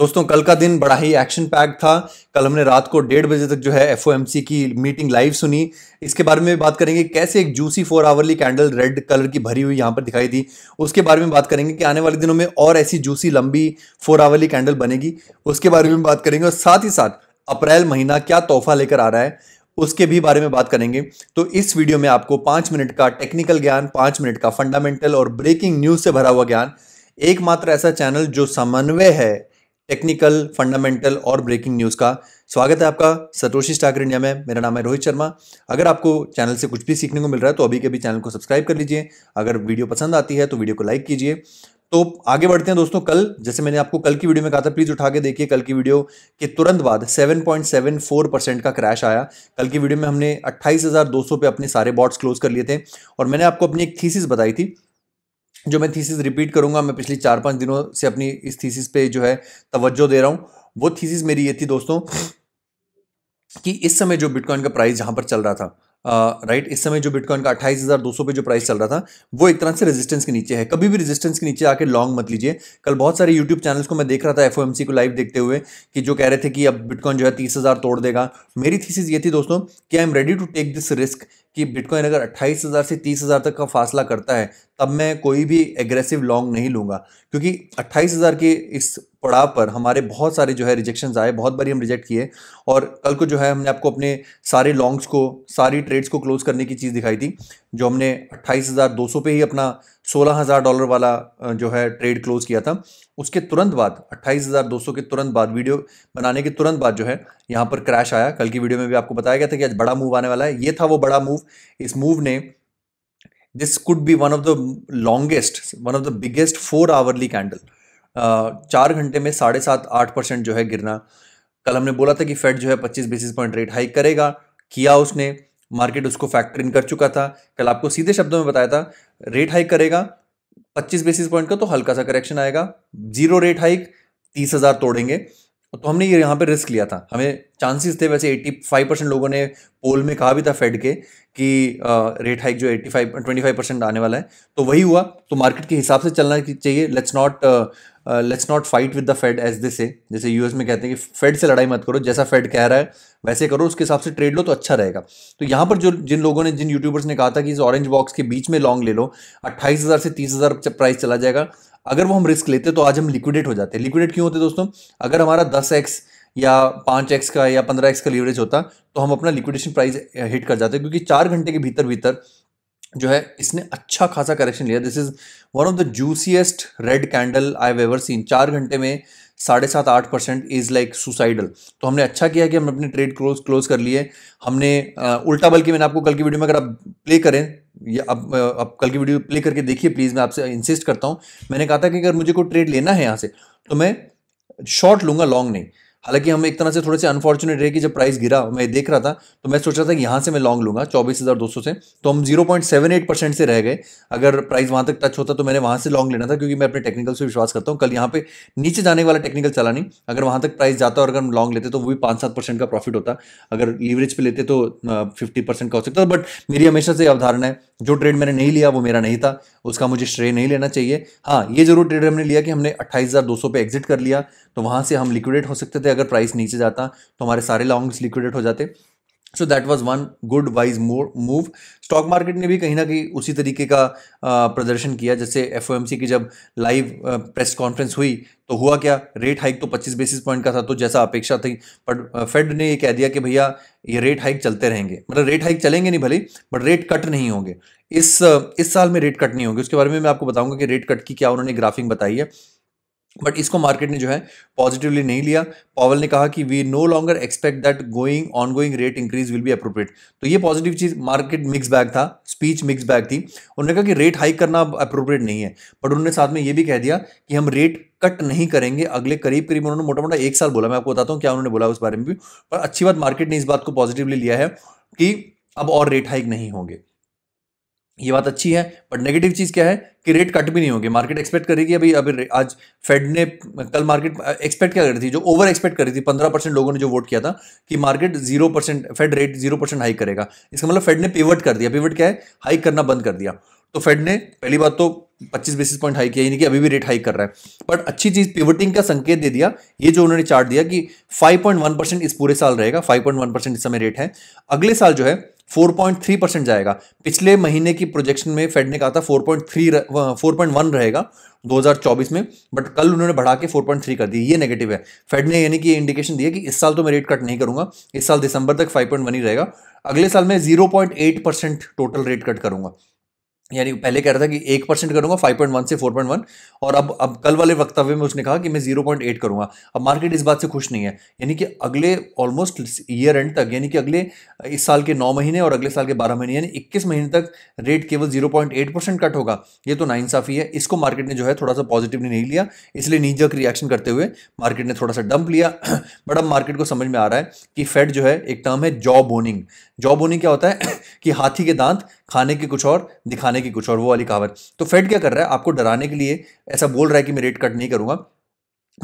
दोस्तों कल का दिन बड़ा ही एक्शन पैक था कल हमने रात को डेढ़ बजे तक जो है एफ की मीटिंग लाइव सुनी इसके बारे में बात करेंगे कैसे एक juicy four hourly candle red colour की भरी हुई यहाँ पर दिखाई दी उसके बारे में बात करेंगे कि आने वाले दिनों में और ऐसी जूसी लंबी फोर आवरली कैंडल बनेगी उसके बारे में बात करेंगे और साथ ही साथ अप्रैल महीना क्या तोहफा लेकर आ रहा है उसके भी बारे में बात करेंगे तो इस वीडियो में आपको पाँच मिनट का टेक्निकल ज्ञान पाँच मिनट का फंडामेंटल और ब्रेकिंग न्यूज़ से भरा हुआ ज्ञान एकमात्र ऐसा चैनल जो समन्वय है टेक्निकल फंडामेंटल और ब्रेकिंग न्यूज़ का स्वागत है आपका सतोशी स्टाक इंडिया में मेरा नाम है रोहित शर्मा अगर आपको चैनल से कुछ भी सीखने को मिल रहा है तो अभी के अभी चैनल को सब्सक्राइब कर लीजिए अगर वीडियो पसंद आती है तो वीडियो को लाइक कीजिए तो आगे बढ़ते हैं दोस्तों कल जैसे मैंने आपको कल की वीडियो में कहा था प्लीज़ उठा के देखिए कल की वीडियो के तुरंत बाद 7.74 परसेंट का क्रैश आया कल की वीडियो में हमने 28,200 पे अपने सारे बॉट्स क्लोज कर लिए थे और मैंने आपको अपनी एक थीसिस बताई थी जो मैं थीसिस रिपीट करूंगा मैं पिछले चार पांच दिनों से अपनी इस थीसिस पे जो है तवज्जो दे रहा हूँ वो थीसिस मेरी ये थी दोस्तों कि इस समय जो बिटकॉइन का प्राइस जहां पर चल रहा था राइट इस समय जो बिटकॉइन का अट्ठाईस हज़ार दो सौ पे जो प्राइस चल रहा था वो एक तरह से रेजिस्टेंस के नीचे है कभी भी रेजिस्टेंस के नीचे आके लॉन्ग मत लीजिए कल बहुत सारे यूट्यूब चैनल्स को मैं देख रहा था एफ को लाइव देखते हुए कि जो कह रहे थे कि अब बिटकॉइन जो है तीस हज़ार तोड़ देगा मेरी थीसिस ये थी दोस्तों कि I am ready to take this risk कि बिटकॉइन अगर 28,000 से 30,000 तक का फासला करता है तब मैं कोई भी एग्रेसिव लॉन्ग नहीं लूँगा क्योंकि 28,000 के इस पड़ाव पर हमारे बहुत सारे जो है रिजेक्शन आए बहुत बारी हम रिजेक्ट किए और कल को जो है हमने आपको अपने सारे लॉन्ग्स को सारी ट्रेड्स को क्लोज करने की चीज़ दिखाई थी जो हमने सौ पे ही अपना सोलह हज़ार डॉलर वाला जो है ट्रेड क्लोज किया था उसके तुरंत बाद अट्ठाईस हज़ार दो सौ के तुरंत बाद वीडियो बनाने के तुरंत बाद जो है यहाँ पर क्रैश आया कल की वीडियो में भी आपको बताया गया था कि आज बड़ा मूव आने वाला है ये था वो बड़ा मूव इस मूव ने this could be one of the longest one of the biggest four hourly candle चार घंटे में साढ़े सात आठ परसेंट जो है गिरना कल हमने बोला था कि फेड जो है पच्चीस बेसिस पॉइंट रेट हाइक करेगा किया उसने मार्केट उसको फैक्टर इन कर चुका था कल आपको सीधे शब्दों में बताया था रेट हाइक करेगा 25 बेसिस पॉइंट का तो हल्का सा करेक्शन आएगा जीरो रेट हाइक तीस हज़ार तोड़ेंगे तो हमने ये यहाँ पे रिस्क लिया था हमें चांसेस थे वैसे 85 परसेंट लोगों ने पोल में कहा भी था फेड के कि रेट हाइक जो 85 25 परसेंट आने वाला है तो वही हुआ तो मार्केट के हिसाब से चलना चाहिए let's not let's not fight with the Fed as this से जैसे यूएस में कहते हैं कि फेड से लड़ाई मत करो जैसा फेड कह रहा है वैसे करो उसके हिसाब से ट्रेड लो तो अच्छा रहेगा तो यहाँ पर जो जिन लोगों ने जिन यूट्यूबर्स ने कहा था कि इस ऑरेंज बॉक्स के बीच में लॉन्ग ले लो अट्ठाईस हज़ार से तीस हज़ार प्राइस चला जाएगा अगर वो हम रिस्क लेते तो आज हम लिक्विडेट हो जाते लिक्विडेट क्यों होते दोस्तों अगर हमारा दस एक्स या पाँच एक्स का या पंद्रह एक्स का लीवरेज होता तो हम अपना लिक्विडेशन प्राइस हिट कर जाते क्योंकि चार घंटे के भीतर भीतर जो है इसने अच्छा खासा करेक्शन लिया this is one of the juiciest red candle I ever seen चार घंटे में साढ़े सात आठ परसेंट इज़ लाइक सुसाइडल तो हमने अच्छा किया कि हम अपने ट्रेड क्लोज क्लोज कर लिए हमने आ, उल्टा बल्कि मैंने आपको कल की वीडियो में अगर आप प्ले करें या अब अब कल की वीडियो प्ले करके देखिए प्लीज़ मैं आपसे इंसिस्ट करता हूँ मैंने कहा था कि अगर मुझे कोई ट्रेड लेना है यहाँ से तो मैं शॉर्ट लूँगा लॉन्ग नहीं हालांकि हम एक तरह से थोड़े से अनफॉर्चुनेट रहे कि जब प्राइस गिरा मैं देख रहा था तो मैं सोच रहा था कि यहाँ से मैं लॉन्ग लूंगा चौबीस हज़ार दो सौ से तो हम zero point seven eight percent से रह गए अगर प्राइस वहाँ तक टच होता तो मैंने वहाँ से लॉन्ग लेना था क्योंकि मैं अपने टेक्निकल से विश्वास करता हूँ कल यहाँ पे नीचे जाने वाला टेक्निकल चला नहीं अगर वहाँ तक प्राइस जाता और अगर हम लॉन्ग लेते तो वो भी पाँच सात परसेंट का प्रॉफिट होता अगर लीवरेज पर लेते तो फिफ्टी परसेंट का हो सकता बट मेरी हमेशा से अवधारणा है जो ट्रेड मैंने नहीं लिया वो मेरा नहीं था उसका मुझे श्रेय नहीं लेना चाहिए हाँ ये जरूर ट्रेड हमने लिया कि हमने 28,200 पे एग्जिट कर लिया तो वहाँ से हम लिक्विडेट हो सकते थे अगर प्राइस नीचे जाता तो हमारे सारे लॉन्ग्स लिक्विडेट हो जाते so that was one good wise move stock market ने भी कहीं ना कहीं उसी तरीके का प्रदर्शन किया जैसे एफ की जब लाइव प्रेस कॉन्फ्रेंस हुई तो हुआ क्या रेट हाइक तो 25 बेसिस पॉइंट का था तो जैसा अपेक्षा थी बट फेड ने ये कह दिया कि भैया ये रेट हाइक चलते रहेंगे मतलब रेट हाइक चलेंगे नहीं भले बट रेट कट नहीं होंगे इस इस साल में रेट कट नहीं होंगे उसके बारे में मैं आपको बताऊंगा कि रेट कट की क्या उन्होंने ग्राफिंग बताई है बट इसको मार्केट ने जो है पॉजिटिवली नहीं लिया पॉवल ने कहा कि we no longer expect that going on going rate increase will be appropriate तो ये पॉजिटिव चीज मार्केट मिक्स बैग था स्पीच मिक्स बैग थी उन्होंने कहा कि रेट हाइक करना अप्रोप्रिएट नहीं है बट उन्होंने साथ में ये भी कह दिया कि हम रेट कट नहीं करेंगे अगले करीब करीब उन्होंने मोटा मोटा एक साल बोला मैं आपको बताता हूँ क्या उन्होंने बोला उस बारे में भी पर अच्छी बात मार्केट ने इस बात को पॉजिटिवली लिया है कि अब और रेट हाइक नहीं होंगे ये बात अच्छी है बट नेगेटिव चीज़ क्या है कि रेट कट भी नहीं होगी मार्केट एक्सपेक्ट करेगी अभी अभी आज फेड ने कल मार्केट एक्सपेक्ट क्या कर रही थी जो ओवर एक्सपेक्ट कर रही थी पंद्रह परसेंट लोगों ने जो वोट किया था कि market zero percent Fed rate zero percent hike करेगा इसका मतलब फेड ने पिवट कर दिया पिवट क्या है हाइक करना बंद कर दिया तो फेड ने पहली बात तो 25 बेसिस पॉइंट हाई किया यानी कि अभी भी रेट हाई कर रहा है बट अच्छी चीज पिवटिंग का संकेत दे दिया ये जो उन्होंने चार्ट दिया कि 5.1 परसेंट इस पूरे साल रहेगा 5.1 परसेंट इस समय रेट है अगले साल जो है 4.3 परसेंट जाएगा पिछले महीने की प्रोजेक्शन में फेड ने कहा था 4.3 4.1 रहेगा 2024 में बट कल उन्होंने बढ़ा के 4.3 कर दी ये नेगेटिव है फेड ने यानी कि ये इंडिकेशन दिया कि इस साल तो मैं रेट कट नहीं करूंगा इस साल दिसंबर तक 5.1 ही रहेगा अगले साल मैं 0.8 परसेंट टोटल रेट कट करूंगा यानी पहले कह रहा था कि एक परसेंट करूंगा फाइव पॉइंट वन से फोर पॉइंट वन और अब अब कल वाले वक्तव्य में उसने कहा कि मैं जीरो पॉइंट एट करूंगा अब मार्केट इस बात से खुश नहीं है यानी कि अगले ऑलमोस्ट ईयर एंड तक यानी कि अगले इस साल के नौ महीने और अगले साल के बारह महीने यानी इक्कीस महीने तक रेट केवल zero point eight percent cut होगा ये तो नाइंसाफ़ी है इसको मार्केट ने जो है थोड़ा सा पॉजिटिवली नहीं लिया इसलिए नीजक रिएक्शन करते हुए मार्केट ने थोड़ा सा डंप लिया बट अब मार्केट को समझ में आ रहा है कि फेड जो है एक टर्म है जॉब बोनिंग जॉब बोनिंग क्या होता है कि हाथी के दांत खाने की कुछ और दिखाने की कुछ और वो वाली कहावत तो फेड क्या कर रहा है आपको डराने के लिए ऐसा बोल रहा है कि मैं रेट कट नहीं करूंगा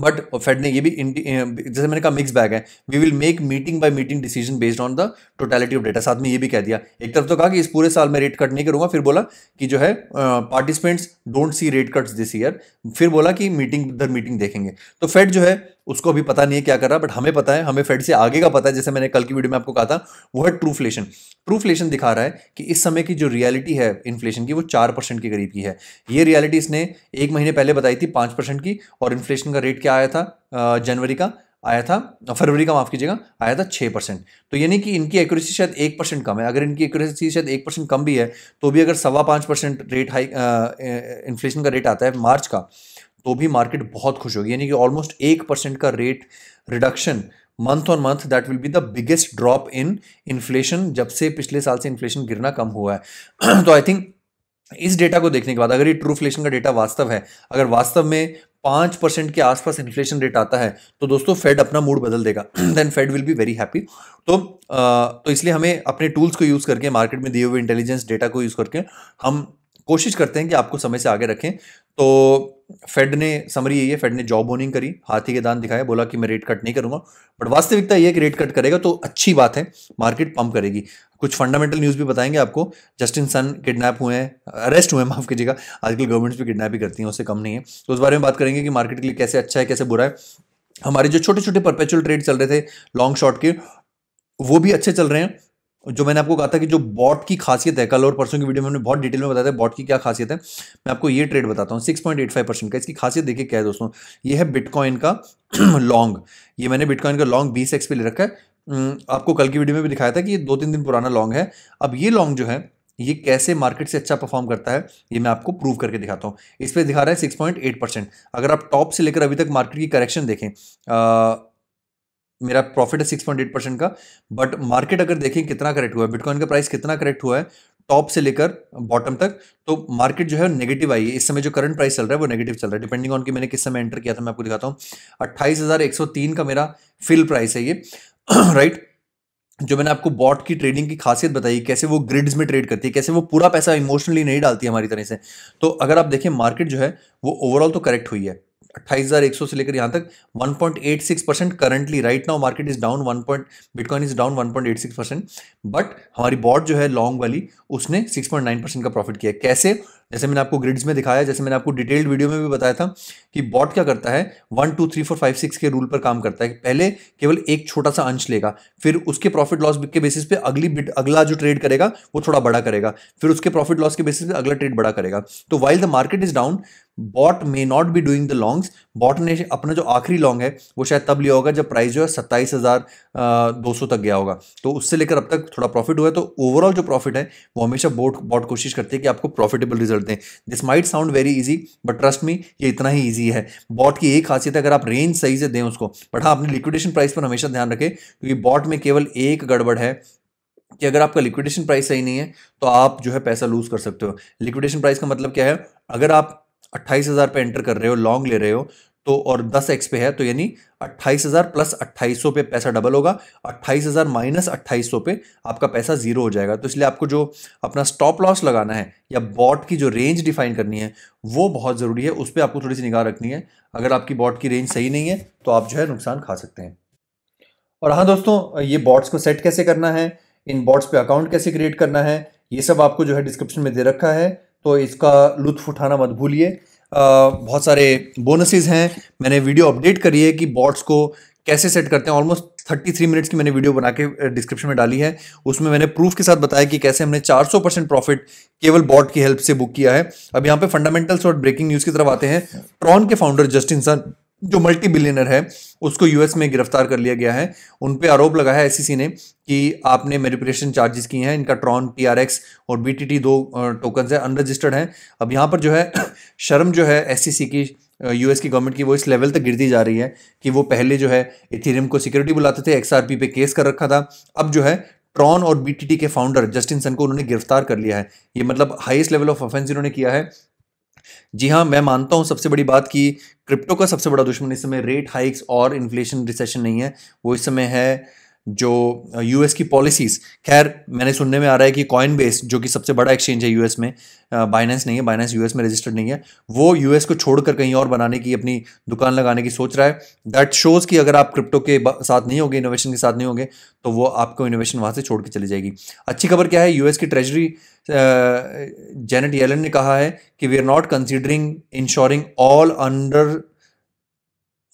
बट फेड ने ये भी जैसे मैंने कहा मिक्स बैग है we will make meeting by meeting decision based on the totality of data साथ में ये भी कह दिया एक तरफ तो कहा कि इस पूरे साल में रेट कट नहीं करूंगा फिर बोला कि जो है participants don't see rate cuts this year फिर बोला कि मीटिंग दर मीटिंग देखेंगे तो फेड जो है उसको अभी पता नहीं है क्या कर रहा बट हमें पता है हमें फेड से आगे का पता है जैसे मैंने कल की वीडियो में आपको कहा था वो है ट्रूफ्लेशन ट्रूफ्लेशन दिखा रहा है कि इस समय की जो रियलिटी है इन्फ्लेशन की वो चार परसेंट के करीब की है ये रियलिटी इसने एक महीने पहले बताई थी पाँच परसेंट की और इन्फ्लेशन का रेट क्या आया था जनवरी का आया था फरवरी का माफ़ कीजिएगा आया था छः परसेंट तो यानी कि इनकी एक्यूरेसी शायद एक परसेंट कम है अगर इनकी एक्यूरेसी शायद एक परसेंट कम भी है तो भी अगर सवा पाँच परसेंट रेट हाई इन्फ्लेशन का रेट आता है मार्च का तो भी मार्केट बहुत खुश होगी यानी कि ऑलमोस्ट एक परसेंट का rate reduction month on month that will be the biggest drop in inflation जब से पिछले साल से इन्फ्लेशन गिरना कम हुआ है तो आई थिंक इस डेटा को देखने के बाद अगर ये ट्रू इन्फ्लेशन का डेटा वास्तव है अगर वास्तव में पाँच परसेंट के आसपास इन्फ्लेशन रेट आता है तो दोस्तों फेड अपना मूड बदल देगा then Fed will be very happy तो आ, तो इसलिए हमें अपने टूल्स को यूज़ करके मार्केट में दिए हुए इंटेलिजेंस डेटा को यूज़ करके हम कोशिश करते हैं कि आपको समय से आगे रखें तो फेड ने समरी यही है फेड ने जॉब ओनिंग करी हाथी के दान दिखाया बोला कि मैं रेट कट नहीं करूंगा बट वास्तविकता ये कि रेट कट करेगा तो अच्छी बात है मार्केट पंप करेगी कुछ फंडामेंटल न्यूज़ भी बताएंगे आपको जस्टिन सन किडनैप हुए हैं अरेस्ट हुए हैं माफ़ कीजिएगा आजकल गवर्नमेंट्स भी किडनैप ही करती हैं उससे कम नहीं है तो उस बारे में बात करेंगे कि मार्केट के लिए कैसे अच्छा है कैसे बुरा है हमारे जो छोटे छोटे परपेचुअल ट्रेड चल रहे थे लॉन्ग शॉर्ट के वो भी अच्छे चल रहे हैं जो मैंने आपको कहा था कि जो बॉट की खासियत है कल और परसों की वीडियो में हमने बहुत डिटेल में बताया था बॉट की क्या खासियत है मैं आपको ये ट्रेड बताता हूँ six point eight five percent का इसकी खासियत देखिए क्या है दोस्तों ये है बिटकॉइन का लॉन्ग ये मैंने बिटकॉइन का लॉन्ग बीस एक्स पे ले रखा है हम्म, आपको कल की वीडियो में भी दिखाया था कि ये दो तीन दिन पुराना लॉन्ग है अब ये लॉन्ग जो है ये कैसे मार्केट से अच्छा परफॉर्म करता है ये मैं आपको प्रूव करके दिखाता हूँ इस पर दिखा रहा है सिक्स पॉइंट एट परसेंट अगर आप टॉप से लेकर अभी तक मार्केट की करेक्शन देखें आ, मेरा प्रॉफिट है सिक्स पॉइंट एट परसेंट का बट मार्केट अगर देखें कितना करेक्ट हुआ है बिटकॉइन का प्राइस कितना करेक्ट हुआ है टॉप से लेकर बॉटम तक तो मार्केट जो है नेगेटिव आई है इस समय जो करंट प्राइस चल रहा है वो नेगेटिव चल रहा है डिपेंडिंग ऑन कि मैंने किस समय एंटर किया था मैं आपको दिखाता हूँ अट्ठाईस का मेरा फिल प्राइस है ये राइट जो मैंने आपको बॉट की ट्रेडिंग की खासियत बताई कैसे वो ग्रिड्स में ट्रेड करती है कैसे वो पूरा पैसा इमोशनली नहीं डालती हमारी तरह से तो अगर आप देखें मार्केट जो है वो ओवरऑल तो करेक्ट हुई है अट्ठाईस हज़ार एक सौ से लेकर यहाँ तक 1.86 percent currently right now market is down one point bitcoin is down 1.86 percent but हमारी बॉड जो है लॉन्ग वाली उसने 6.9 परसेंट का प्रॉफिट किया कैसे जैसे मैंने आपको ग्रिड्स में दिखाया जैसे मैंने आपको डिटेल्ड वीडियो में भी बताया था कि बॉट क्या करता है one two three four five six के रूल पर काम करता है पहले केवल एक छोटा सा अंश लेगा फिर उसके प्रॉफिट लॉस के बेसिस पे अगली बिट अगला जो ट्रेड करेगा वो थोड़ा बड़ा करेगा फिर उसके प्रॉफिट लॉस के बेसिस पे अगला ट्रेड बड़ा करेगा तो while the market is down bot may not be doing the longs bot ने अपना जो आखिरी लॉन्ग है वो शायद तब लिया होगा जब प्राइस जो है सत्ताईस हज़ार दो सौ तक गया होगा तो उससे लेकर अब तक थोड़ा प्रॉफिट हुआ है तो ओवरऑल जो प्रॉफिट है वो हमेशा बोट बॉट कोशिश करती है कि आपको प्रॉफिटेबल रिजल्ट दें this might sound very easy but trust me ये इतना ही ईजी है बॉट की एक खासियत है अगर आप रेंज सही से दें उसको बट हाँ अपने लिक्विडेशन प्राइस पर हमेशा ध्यान रखें क्योंकि बॉट में केवल एक गड़बड़ है कि अगर आपका लिक्विडेशन प्राइस सही नहीं है तो आप जो है पैसा लूज कर सकते हो लिक्विडेशन प्राइस का मतलब क्या है अगर आप अट्ठाईस हज़ार पर एंटर कर रहे हो लॉन्ग ले रहे हो तो और 10 एक्स पे है तो यानी 28,000 प्लस 2800 पे पैसा डबल होगा 28,000 माइनस 2800 पे आपका पैसा जीरो हो जाएगा तो इसलिए आपको जो अपना स्टॉप लॉस लगाना है या बॉट की जो रेंज डिफाइन करनी है वो बहुत ज़रूरी है उस पर आपको थोड़ी सी निगाह रखनी है अगर आपकी बॉट की रेंज सही नहीं है तो आप जो है नुकसान खा सकते हैं और हाँ दोस्तों ये बॉट्स को सेट कैसे करना है इन बॉट्स पे अकाउंट कैसे क्रिएट करना है ये सब आपको जो है डिस्क्रिप्शन में दे रखा है तो इसका लुत्फ उठाना मत भूलिए बहुत सारे बोनसेस हैं मैंने वीडियो अपडेट करी है कि बॉट्स को कैसे सेट करते हैं ऑलमोस्ट थर्टी थ्री मिनट्स की मैंने वीडियो बना के डिस्क्रिप्शन में डाली है उसमें मैंने प्रूफ के साथ बताया कि कैसे हमने 400 परसेंट प्रॉफिट केवल बॉट की हेल्प से बुक किया है अब यहाँ पे फंडामेंटल्स और ब्रेकिंग न्यूज़ की तरफ आते हैं ट्रॉन के फाउंडर जस्टिन सन जो मल्टी बिलियनर है उसको यूएस में गिरफ्तार कर लिया गया है उन पे आरोप लगाया है एससीसी e ने कि आपने मेरिप्रेशन चार्जेस किए हैं इनका ट्रॉन टीआरएक्स और बीटीटी दो टोकन है अनरजिस्टर्ड हैं अब यहाँ पर जो है शर्म जो है एससीसी e की यूएस की गवर्नमेंट की वो इस लेवल तक गिरती जा रही है कि वो पहले जो है इथेरियम को सिक्योरिटी बुलाते थे एक्सआरपी पे केस कर रखा था अब जो है ट्रॉन और बीटीटी के फाउंडर जस्टिन सन को उन्होंने गिरफ्तार कर लिया है ये मतलब हाईएस्ट लेवल ऑफ ऑफेंस इन्होंने किया है जी हाँ मैं मानता हूँ सबसे बड़ी बात कि क्रिप्टो का सबसे बड़ा दुश्मन इस समय रेट हाइक्स और इन्फ्लेशन रिसेशन नहीं है वो इस समय है जो यूएस की पॉलिसीज़ खैर मैंने सुनने में आ रहा है कि कॉइन बेस जो कि सबसे बड़ा एक्सचेंज है यूएस में बाइनेंस नहीं है बाइनेंस यूएस में रजिस्टर्ड नहीं है वो यूएस को छोड़कर कहीं और बनाने की अपनी दुकान लगाने की सोच रहा है दैट शोज़ कि अगर आप क्रिप्टो के साथ नहीं होंगे इनोवेशन के साथ नहीं होंगे तो वो आपको इनोवेशन वहाँ से छोड़ के चली जाएगी अच्छी खबर क्या है यूएस की ट्रेजरी जेनेट येलन ने कहा है कि we are not considering insuring all under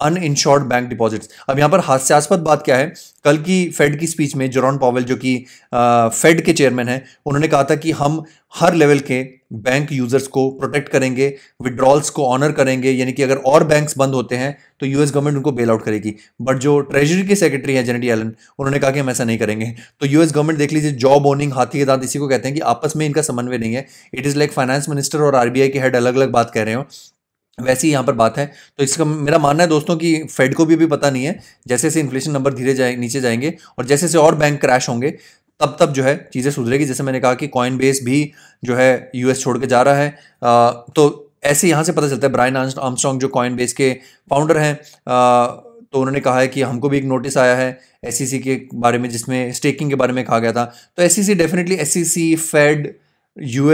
uninsured bank deposits अब यहाँ पर हास्यास्पद बात क्या है कल की फेड की स्पीच में जोरॉन पॉवेल जो कि फेड के चेयरमैन हैं उन्होंने कहा था कि हम हर लेवल के बैंक यूजर्स को प्रोटेक्ट करेंगे विड्रॉल्स को ऑनर करेंगे यानी कि अगर और बैंक्स बंद होते हैं तो यूएस गवर्नमेंट उनको बेल आउट करेगी बट जो ट्रेजरी के सेक्रेटरी हैं जेनेटी एलन उन्होंने कहा कि हम ऐसा नहीं करेंगे तो यूएस गवर्नमेंट देख लीजिए जॉब ओनिंग हाथी के दांत इसी को कहते हैं कि आपस में इनका समन्वय नहीं है it is like finance minister और आरबीआई के हेड अलग अलग बात कह रहे हो वैसी यहाँ पर बात है तो इसका मेरा मानना है दोस्तों कि फेड को भी अभी पता नहीं है जैसे जैसे इन्फ्लेशन नंबर धीरे जाए नीचे जाएंगे और जैसे जैसे और बैंक क्रैश होंगे तब तब जो है चीज़ें सुधरेगी जैसे मैंने कहा कि कॉइन बेस भी जो है यूएस छोड़ के जा रहा है आ, तो ऐसे यहाँ से पता चलता है ब्रायन आर्मस्ट्रॉन्ग जो कॉइन बेस के फाउंडर हैं तो उन्होंने कहा है कि हमको भी एक नोटिस आया है एस e के बारे में जिसमें स्टेकिंग के बारे में कहा गया था तो as definitely as Fed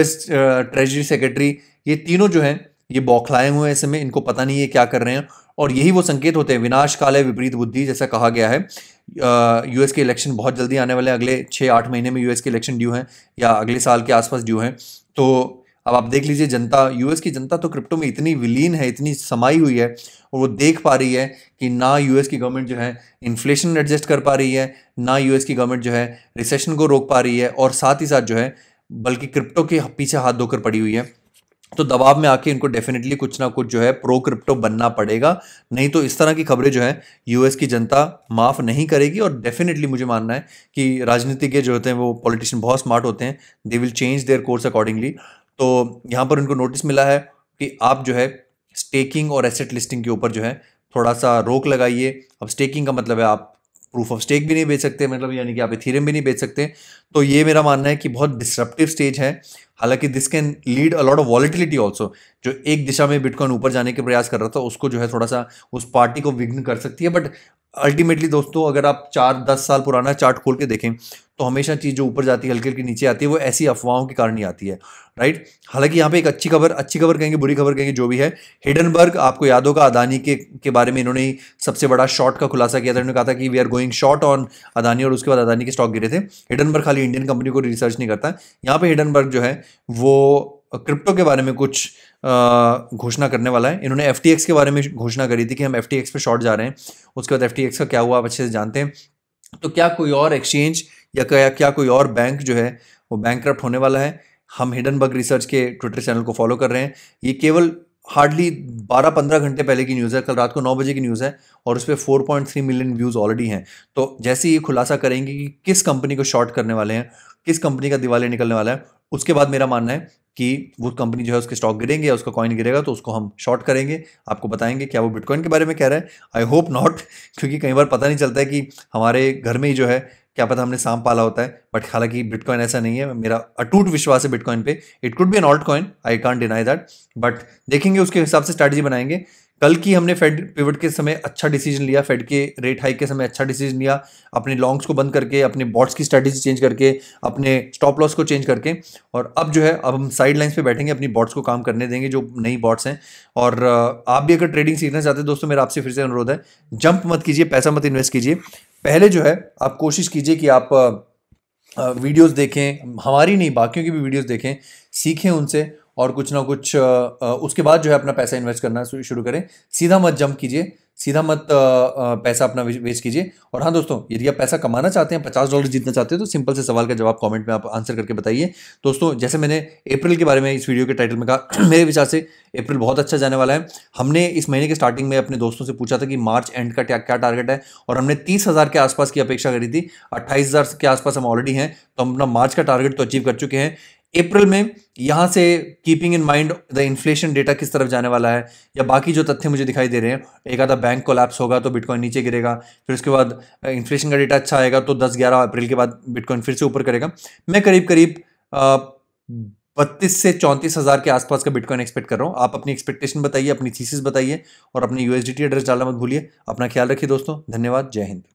as treasury secretary ये तीनों जो हैं ये बौखलाए हुए हैं ऐसे में इनको पता नहीं है क्या कर रहे हैं और यही वो संकेत होते हैं विनाश काल है विपरीत बुद्धि जैसा कहा गया है यूएस के इलेक्शन बहुत जल्दी आने वाले हैं अगले छः आठ महीने में यूएस के इलेक्शन ड्यू हैं या अगले साल के आसपास ड्यू हैं तो अब आप देख लीजिए जनता यूएस की जनता तो क्रिप्टो में इतनी विलीन है इतनी समाई हुई है और वो देख पा रही है कि ना यूएस की गवर्नमेंट जो है इन्फ्लेशन एडजस्ट कर पा रही है ना यूएस की गवर्नमेंट जो है रिसेशन को रोक पा रही है और साथ ही साथ जो है बल्कि क्रिप्टो के पीछे हाथ धोकर पड़ी हुई है तो दबाव में आके इनको डेफिनेटली कुछ ना कुछ जो है प्रो क्रिप्टो बनना पड़ेगा नहीं तो इस तरह की खबरें जो है यूएस की जनता माफ़ नहीं करेगी और डेफिनेटली मुझे मानना है कि राजनीतिज्ञ जो होते हैं वो पॉलिटिशियन बहुत स्मार्ट होते हैं they will change their course accordingly तो यहाँ पर उनको नोटिस मिला है कि आप जो है स्टेकिंग और एसेट लिस्टिंग के ऊपर जो है थोड़ा सा रोक लगाइए अब स्टेकिंग का मतलब है आप प्रूफ ऑफ स्टेक भी नहीं बेच सकते मतलब यानी कि आप इथेरियम भी नहीं बेच सकते तो ये मेरा मानना है कि बहुत डिसरप्टिव स्टेज है हालांकि this can lead a lot of volatility also जो एक दिशा में बिटकॉइन ऊपर जाने के प्रयास कर रहा था उसको जो है थोड़ा सा उस पार्टी को विघ्न कर सकती है बट अल्टीमेटली दोस्तों अगर आप चार दस साल पुराना चार्ट खोल के देखें तो हमेशा चीज़ जो ऊपर जाती है हल्की हल्की नीचे आती है वो ऐसी अफवाहों के कारण ही आती है राइट हालांकि यहाँ पे एक अच्छी खबर अच्छी खबर कहेंगे बुरी खबर कहेंगे जो भी है हिडनबर्ग आपको याद होगा अदानी के के बारे में इन्होंने सबसे बड़ा शॉर्ट का खुलासा किया था इन्होंने कहा था कि we are going short on Adani और उसके बाद अदानी के स्टॉक गिरे थे हिडनबर्ग खाली इंडियन कंपनी को रिसर्च नहीं करता यहाँ पर हिडनबर्ग जो है वो क्रिप्टो के बारे में कुछ घोषणा करने वाला है इन्होंने एफ के बारे में घोषणा करी थी कि हम एफ टी एक्स शॉर्ट जा रहे हैं उसके बाद एफ का क्या हुआ आप अच्छे से जानते हैं तो क्या कोई और एक्सचेंज या क्या क्या कोई और बैंक जो है वो बैंक होने वाला है हम हिडन बग रिसर्च के ट्विटर चैनल को फॉलो कर रहे हैं ये केवल हार्डली 12-15 घंटे पहले की न्यूज़ है कल रात को 9 बजे की न्यूज़ है और उस पर फोर मिलियन व्यूज़ ऑलरेडी हैं तो जैसे ही खुलासा करेंगे कि किस कंपनी को शॉर्ट करने वाले हैं किस कंपनी का दिवाली निकलने वाला है उसके बाद मेरा मानना है कि वो कंपनी जो है उसके स्टॉक गिरेंगे या उसका कॉइन गिरेगा तो उसको हम शॉर्ट करेंगे आपको बताएंगे क्या वो बिटकॉइन के बारे में कह रहा है आई होप नॉट क्योंकि कई बार पता नहीं चलता है कि हमारे घर में ही जो है क्या पता हमने सांप पाला होता है बट हालांकि बिटकॉइन ऐसा नहीं है मेरा अटूट विश्वास है बिटकॉइन पे it could be an altcoin I can't deny that but देखेंगे उसके हिसाब से स्ट्रैटेजी बनाएंगे कल की हमने फेड पिवट के समय अच्छा डिसीजन लिया फेड के रेट हाई के समय अच्छा डिसीजन लिया अपने लॉन्ग्स को बंद करके अपने बॉट्स की स्ट्रैटेजी चेंज करके अपने स्टॉप लॉस को चेंज करके और अब जो है अब हम साइड लाइन्स पर बैठेंगे अपनी बॉट्स को काम करने देंगे जो नई बॉट्स हैं और आप भी अगर ट्रेडिंग सीखना चाहते हैं दोस्तों मेरा आपसे फिर से अनुरोध है जंप मत कीजिए पैसा मत इन्वेस्ट कीजिए पहले जो है आप कोशिश कीजिए कि आप वीडियोस देखें हमारी नहीं बाकियों की भी वीडियोस देखें सीखें उनसे और कुछ ना कुछ उसके बाद जो है अपना पैसा इन्वेस्ट करना शुरू करें सीधा मत जंप कीजिए सीधा मत पैसा अपना वेस्ट कीजिए और हाँ दोस्तों यदि आप पैसा कमाना चाहते हैं पचास डॉलर जीतना चाहते हैं तो सिंपल से सवाल का जवाब कमेंट में आप आंसर करके बताइए दोस्तों जैसे मैंने अप्रैल के बारे में इस वीडियो के टाइटल में कहा मेरे विचार से अप्रैल बहुत अच्छा जाने वाला है हमने इस महीने के स्टार्टिंग में अपने दोस्तों से पूछा था कि मार्च एंड का क्या टारगेट है और हमने तीस हज़ार के आसपास की अपेक्षा करी थी अट्ठाईस हज़ार के आसपास हम ऑलरेडी हैं तो हम अपना मार्च का टारगेट तो अचीव कर चुके हैं अप्रैल में यहाँ से keeping in mind the inflation data किस तरफ जाने वाला है या बाकी जो तथ्य मुझे दिखाई दे रहे हैं एक आधा बैंक को होगा तो बिटकॉइन नीचे गिरेगा फिर उसके बाद इन्फ्लेशन का डेटा अच्छा आएगा तो 10-11 अप्रैल के बाद बिटकॉइन फिर से ऊपर करेगा मैं करीब करीब बत्तीस से चौंतीस हज़ार के आसपास का बिटकॉइन एक्सपेक्ट कर रहा हूँ आप अपनी एक्सपेक्टेशन बताइए अपनी थीसिस बताइए और अपनी यूएसडीटी एड्रेस डालना मत भूलिए अपना ख्याल रखिए दोस्तों धन्यवाद जय हिंद